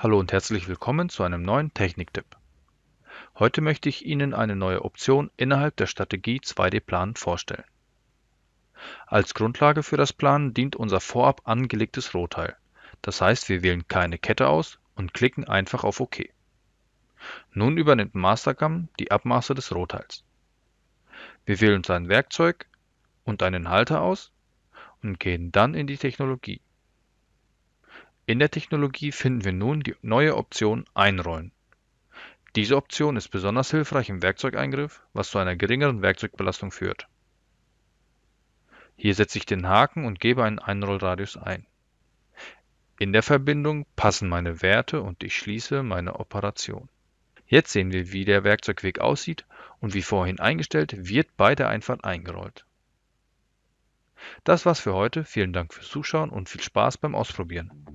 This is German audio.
Hallo und herzlich willkommen zu einem neuen Techniktipp. Heute möchte ich Ihnen eine neue Option innerhalb der Strategie 2D-Planen vorstellen. Als Grundlage für das Planen dient unser vorab angelegtes Rohteil. Das heißt, wir wählen keine Kette aus und klicken einfach auf OK. Nun übernimmt Mastercam die Abmaße des Rohteils. Wir wählen sein Werkzeug und einen Halter aus und gehen dann in die Technologie. In der Technologie finden wir nun die neue Option „Einrollen“. Diese Option ist besonders hilfreich im Werkzeugeingriff, was zu einer geringeren Werkzeugbelastung führt. Hier setze ich den Haken und gebe einen Einrollradius ein. In der Verbindung passen meine Werte und ich schließe meine Operation. Jetzt sehen wir, wie der Werkzeugweg aussieht und wie vorhin eingestellt, wird bei der Einfahrt eingerollt. Das war's für heute, vielen Dank fürs Zuschauen und viel Spaß beim Ausprobieren.